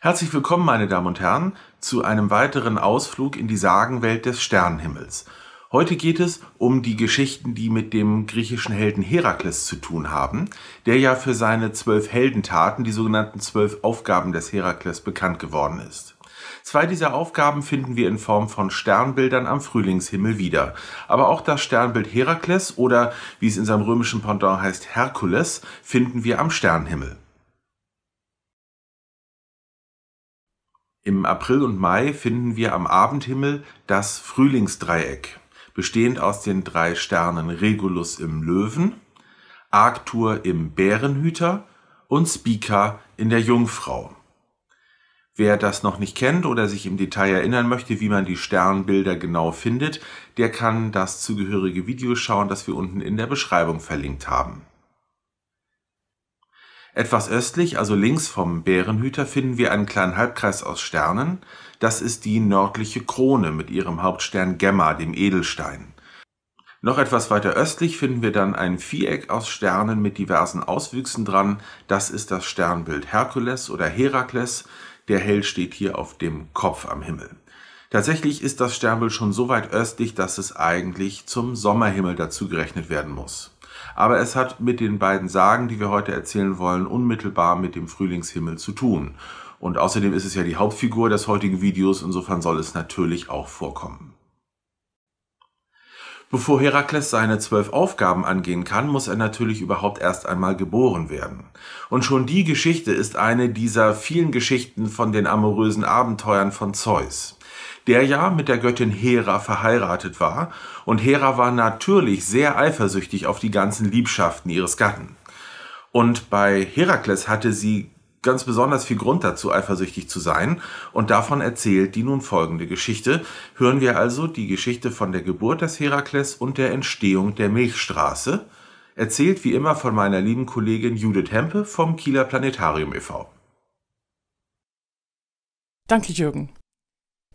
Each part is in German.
Herzlich willkommen, meine Damen und Herren, zu einem weiteren Ausflug in die Sagenwelt des Sternenhimmels. Heute geht es um die Geschichten, die mit dem griechischen Helden Herakles zu tun haben, der ja für seine zwölf Heldentaten, die sogenannten zwölf Aufgaben des Herakles, bekannt geworden ist. Zwei dieser Aufgaben finden wir in Form von Sternbildern am Frühlingshimmel wieder. Aber auch das Sternbild Herakles oder, wie es in seinem römischen Pendant heißt, Herkules, finden wir am Sternhimmel. Im April und Mai finden wir am Abendhimmel das Frühlingsdreieck, bestehend aus den drei Sternen Regulus im Löwen, Arctur im Bärenhüter und Spica in der Jungfrau. Wer das noch nicht kennt oder sich im Detail erinnern möchte, wie man die Sternbilder genau findet, der kann das zugehörige Video schauen, das wir unten in der Beschreibung verlinkt haben. Etwas östlich, also links vom Bärenhüter, finden wir einen kleinen Halbkreis aus Sternen. Das ist die nördliche Krone mit ihrem Hauptstern Gemma, dem Edelstein. Noch etwas weiter östlich finden wir dann ein Viereck aus Sternen mit diversen Auswüchsen dran. Das ist das Sternbild Herkules oder Herakles. Der Hell steht hier auf dem Kopf am Himmel. Tatsächlich ist das Sternbild schon so weit östlich, dass es eigentlich zum Sommerhimmel dazugerechnet werden muss aber es hat mit den beiden Sagen, die wir heute erzählen wollen, unmittelbar mit dem Frühlingshimmel zu tun. Und außerdem ist es ja die Hauptfigur des heutigen Videos, insofern soll es natürlich auch vorkommen. Bevor Herakles seine zwölf Aufgaben angehen kann, muss er natürlich überhaupt erst einmal geboren werden. Und schon die Geschichte ist eine dieser vielen Geschichten von den amorösen Abenteuern von Zeus der ja mit der Göttin Hera verheiratet war, und Hera war natürlich sehr eifersüchtig auf die ganzen Liebschaften ihres Gatten. Und bei Herakles hatte sie ganz besonders viel Grund dazu, eifersüchtig zu sein, und davon erzählt die nun folgende Geschichte. Hören wir also die Geschichte von der Geburt des Herakles und der Entstehung der Milchstraße, erzählt wie immer von meiner lieben Kollegin Judith Hempe vom Kieler Planetarium e.V. Danke, Jürgen.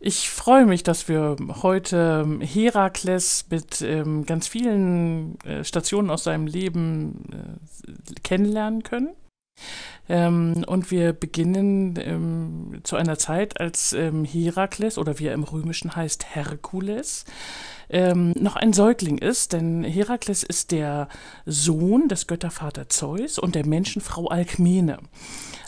Ich freue mich, dass wir heute ähm, Herakles mit ähm, ganz vielen äh, Stationen aus seinem Leben äh, kennenlernen können. Ähm, und wir beginnen ähm, zu einer Zeit, als ähm, Herakles oder wie er im Römischen heißt, Herkules, ähm, noch ein Säugling ist, denn Herakles ist der Sohn des Göttervater Zeus und der Menschenfrau Alkmene.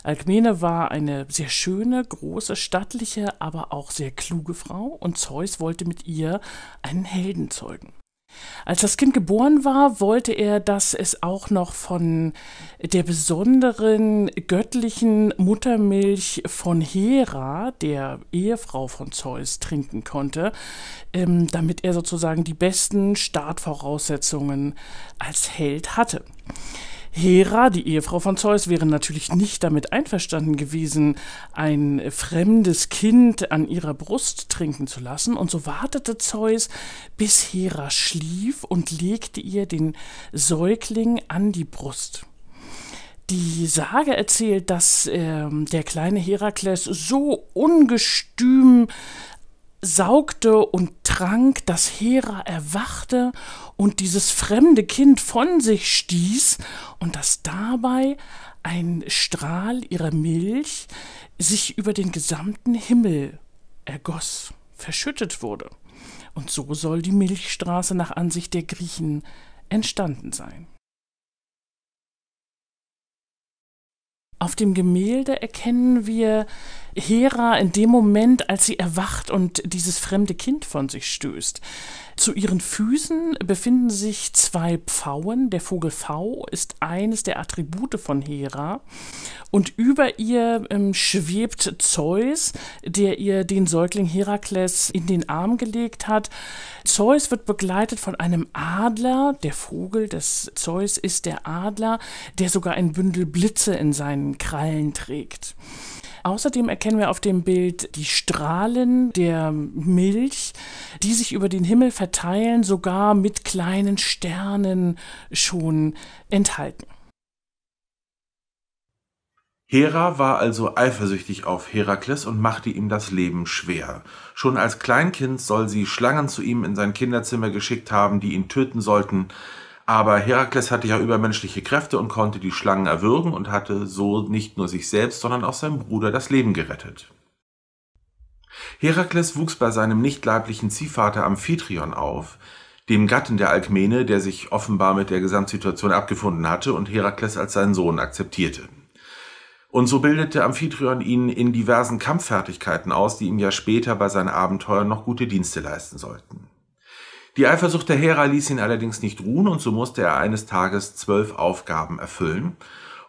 Alkmene war eine sehr schöne, große, stattliche, aber auch sehr kluge Frau und Zeus wollte mit ihr einen Helden zeugen. Als das Kind geboren war, wollte er, dass es auch noch von der besonderen göttlichen Muttermilch von Hera, der Ehefrau von Zeus, trinken konnte, ähm, damit er sozusagen die besten Startvoraussetzungen als Held hatte. Hera, die Ehefrau von Zeus, wäre natürlich nicht damit einverstanden gewesen, ein fremdes Kind an ihrer Brust trinken zu lassen, und so wartete Zeus, bis Hera schlief und legte ihr den Säugling an die Brust. Die Sage erzählt, dass äh, der kleine Herakles so ungestüm saugte und trank, dass Hera erwachte und dieses fremde Kind von sich stieß und dass dabei ein Strahl ihrer Milch sich über den gesamten Himmel ergoss, verschüttet wurde. Und so soll die Milchstraße nach Ansicht der Griechen entstanden sein. Auf dem Gemälde erkennen wir Hera in dem Moment, als sie erwacht und dieses fremde Kind von sich stößt. Zu ihren Füßen befinden sich zwei Pfauen. Der Vogel V ist eines der Attribute von Hera. Und über ihr ähm, schwebt Zeus, der ihr den Säugling Herakles in den Arm gelegt hat. Zeus wird begleitet von einem Adler. Der Vogel des Zeus ist der Adler, der sogar ein Bündel Blitze in seinen Krallen trägt. Außerdem erkennen wir auf dem Bild die Strahlen der Milch, die sich über den Himmel verteilen, sogar mit kleinen Sternen schon enthalten. Hera war also eifersüchtig auf Herakles und machte ihm das Leben schwer. Schon als Kleinkind soll sie Schlangen zu ihm in sein Kinderzimmer geschickt haben, die ihn töten sollten. Aber Herakles hatte ja übermenschliche Kräfte und konnte die Schlangen erwürgen und hatte so nicht nur sich selbst, sondern auch seinem Bruder das Leben gerettet. Herakles wuchs bei seinem nicht leiblichen Ziehvater Amphitryon auf, dem Gatten der Alkmene, der sich offenbar mit der Gesamtsituation abgefunden hatte und Herakles als seinen Sohn akzeptierte. Und so bildete Amphitryon ihn in diversen Kampffertigkeiten aus, die ihm ja später bei seinen Abenteuern noch gute Dienste leisten sollten. Die Eifersucht der Hera ließ ihn allerdings nicht ruhen und so musste er eines Tages zwölf Aufgaben erfüllen.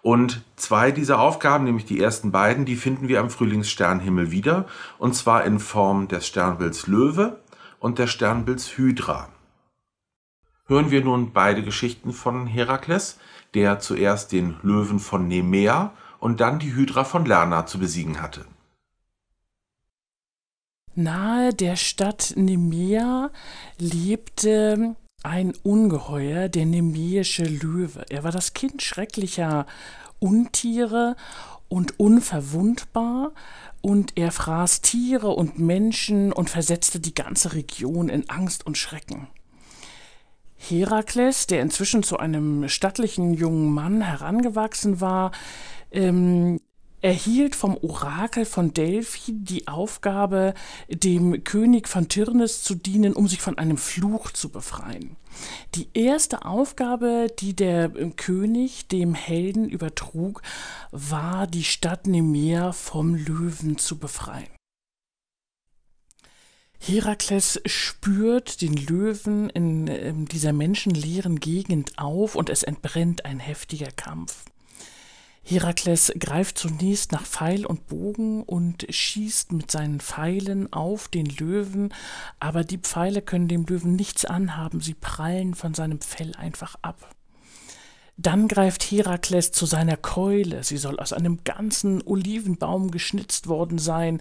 Und zwei dieser Aufgaben, nämlich die ersten beiden, die finden wir am Frühlingssternhimmel wieder. Und zwar in Form des Sternbilds Löwe und der Sternbilds Hydra. Hören wir nun beide Geschichten von Herakles, der zuerst den Löwen von Nemea und dann die Hydra von Lerna zu besiegen hatte. Nahe der Stadt Nemea lebte ein Ungeheuer, der nemeische Löwe. Er war das Kind schrecklicher Untiere und unverwundbar und er fraß Tiere und Menschen und versetzte die ganze Region in Angst und Schrecken. Herakles, der inzwischen zu einem stattlichen jungen Mann herangewachsen war, ähm, erhielt vom Orakel von Delphi die Aufgabe, dem König von Tyrnes zu dienen, um sich von einem Fluch zu befreien. Die erste Aufgabe, die der König dem Helden übertrug, war, die Stadt Nemea vom Löwen zu befreien. Herakles spürt den Löwen in dieser menschenleeren Gegend auf und es entbrennt ein heftiger Kampf. Herakles greift zunächst nach Pfeil und Bogen und schießt mit seinen Pfeilen auf den Löwen, aber die Pfeile können dem Löwen nichts anhaben, sie prallen von seinem Fell einfach ab. Dann greift Herakles zu seiner Keule, sie soll aus einem ganzen Olivenbaum geschnitzt worden sein,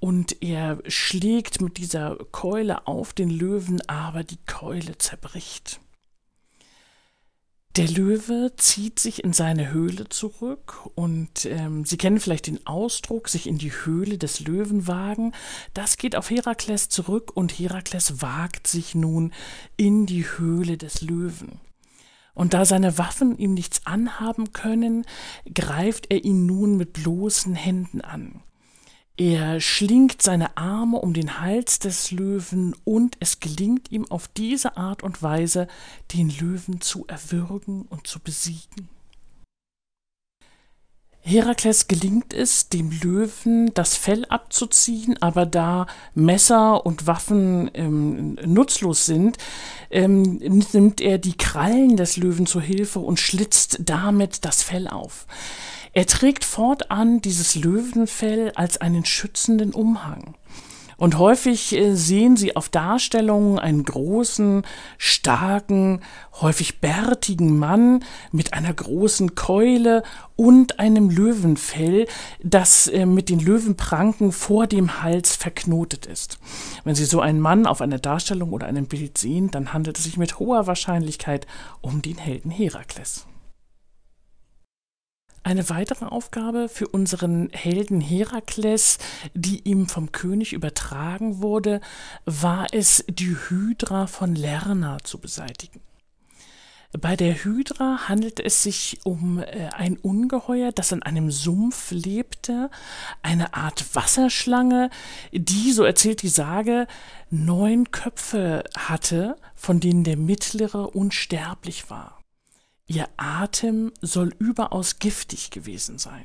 und er schlägt mit dieser Keule auf den Löwen, aber die Keule zerbricht. Der Löwe zieht sich in seine Höhle zurück und ähm, Sie kennen vielleicht den Ausdruck, sich in die Höhle des Löwen wagen. Das geht auf Herakles zurück und Herakles wagt sich nun in die Höhle des Löwen. Und da seine Waffen ihm nichts anhaben können, greift er ihn nun mit bloßen Händen an. Er schlingt seine Arme um den Hals des Löwen und es gelingt ihm auf diese Art und Weise, den Löwen zu erwürgen und zu besiegen. Herakles gelingt es, dem Löwen das Fell abzuziehen, aber da Messer und Waffen ähm, nutzlos sind, ähm, nimmt er die Krallen des Löwen zur Hilfe und schlitzt damit das Fell auf. Er trägt fortan dieses Löwenfell als einen schützenden Umhang. Und häufig äh, sehen sie auf Darstellungen einen großen, starken, häufig bärtigen Mann mit einer großen Keule und einem Löwenfell, das äh, mit den Löwenpranken vor dem Hals verknotet ist. Wenn Sie so einen Mann auf einer Darstellung oder einem Bild sehen, dann handelt es sich mit hoher Wahrscheinlichkeit um den Helden Herakles. Eine weitere Aufgabe für unseren Helden Herakles, die ihm vom König übertragen wurde, war es, die Hydra von Lerna zu beseitigen. Bei der Hydra handelt es sich um äh, ein Ungeheuer, das in einem Sumpf lebte, eine Art Wasserschlange, die, so erzählt die Sage, neun Köpfe hatte, von denen der mittlere unsterblich war. Ihr Atem soll überaus giftig gewesen sein.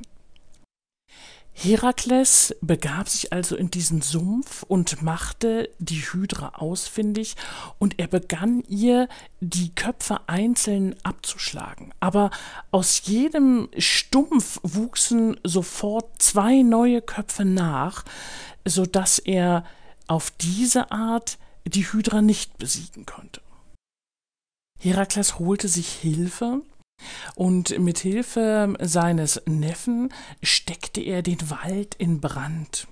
Herakles begab sich also in diesen Sumpf und machte die Hydra ausfindig und er begann ihr die Köpfe einzeln abzuschlagen. Aber aus jedem Stumpf wuchsen sofort zwei neue Köpfe nach, sodass er auf diese Art die Hydra nicht besiegen konnte. Herakles holte sich Hilfe und mit Hilfe seines Neffen steckte er den Wald in Brand.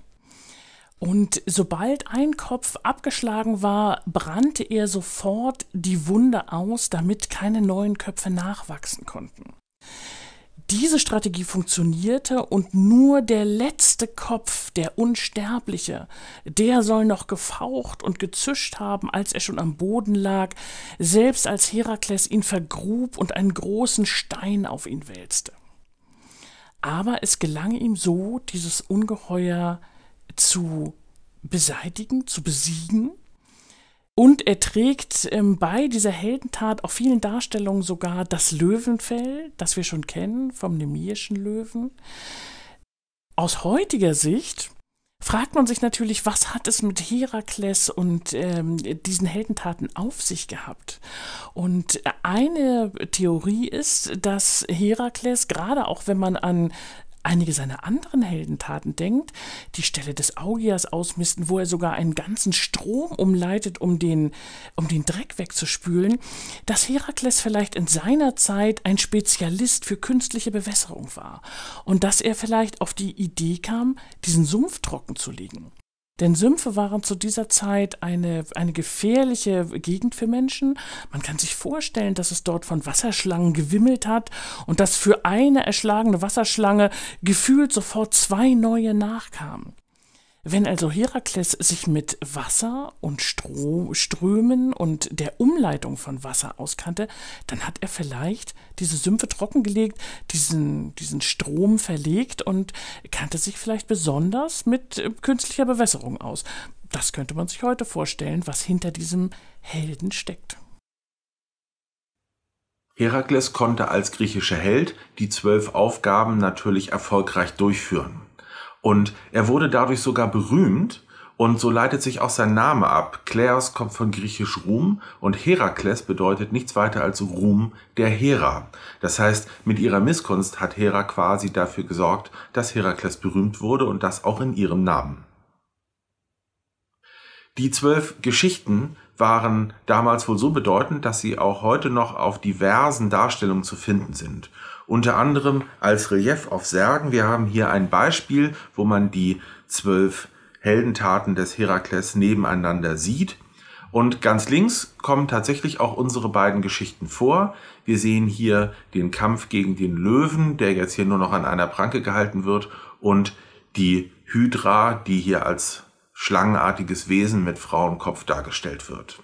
Und sobald ein Kopf abgeschlagen war, brannte er sofort die Wunde aus, damit keine neuen Köpfe nachwachsen konnten diese Strategie funktionierte und nur der letzte Kopf, der Unsterbliche, der soll noch gefaucht und gezischt haben, als er schon am Boden lag, selbst als Herakles ihn vergrub und einen großen Stein auf ihn wälzte. Aber es gelang ihm so, dieses Ungeheuer zu beseitigen, zu besiegen, und er trägt ähm, bei dieser Heldentat auf vielen Darstellungen sogar das Löwenfell, das wir schon kennen vom nemirischen Löwen. Aus heutiger Sicht fragt man sich natürlich, was hat es mit Herakles und ähm, diesen Heldentaten auf sich gehabt? Und äh, eine Theorie ist, dass Herakles, gerade auch wenn man an einige seiner anderen Heldentaten denkt, die Stelle des Augias ausmisten, wo er sogar einen ganzen Strom umleitet, um den, um den Dreck wegzuspülen, dass Herakles vielleicht in seiner Zeit ein Spezialist für künstliche Bewässerung war und dass er vielleicht auf die Idee kam, diesen Sumpf trocken zu legen. Denn Sümpfe waren zu dieser Zeit eine, eine gefährliche Gegend für Menschen. Man kann sich vorstellen, dass es dort von Wasserschlangen gewimmelt hat und dass für eine erschlagene Wasserschlange gefühlt sofort zwei neue nachkamen. Wenn also Herakles sich mit Wasser und Stro Strömen und der Umleitung von Wasser auskannte, dann hat er vielleicht diese Sümpfe trockengelegt, diesen, diesen Strom verlegt und kannte sich vielleicht besonders mit äh, künstlicher Bewässerung aus. Das könnte man sich heute vorstellen, was hinter diesem Helden steckt. Herakles konnte als griechischer Held die zwölf Aufgaben natürlich erfolgreich durchführen. Und er wurde dadurch sogar berühmt und so leitet sich auch sein Name ab. Kleos kommt von griechisch Ruhm und Herakles bedeutet nichts weiter als Ruhm der Hera. Das heißt, mit ihrer Misskunst hat Hera quasi dafür gesorgt, dass Herakles berühmt wurde und das auch in ihrem Namen. Die zwölf Geschichten waren damals wohl so bedeutend, dass sie auch heute noch auf diversen Darstellungen zu finden sind unter anderem als Relief auf Särgen. Wir haben hier ein Beispiel, wo man die zwölf Heldentaten des Herakles nebeneinander sieht. Und ganz links kommen tatsächlich auch unsere beiden Geschichten vor. Wir sehen hier den Kampf gegen den Löwen, der jetzt hier nur noch an einer Pranke gehalten wird, und die Hydra, die hier als schlangenartiges Wesen mit Frauenkopf dargestellt wird.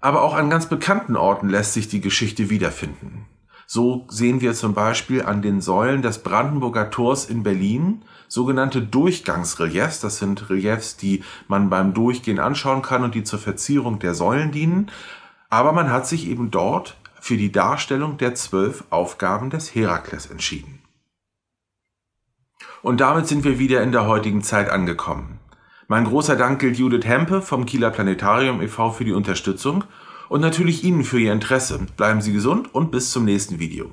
Aber auch an ganz bekannten Orten lässt sich die Geschichte wiederfinden. So sehen wir zum Beispiel an den Säulen des Brandenburger Tors in Berlin sogenannte Durchgangsreliefs. Das sind Reliefs, die man beim Durchgehen anschauen kann und die zur Verzierung der Säulen dienen. Aber man hat sich eben dort für die Darstellung der zwölf Aufgaben des Herakles entschieden. Und damit sind wir wieder in der heutigen Zeit angekommen. Mein großer Dank gilt Judith Hempe vom Kieler Planetarium e.V. für die Unterstützung und natürlich Ihnen für Ihr Interesse. Bleiben Sie gesund und bis zum nächsten Video.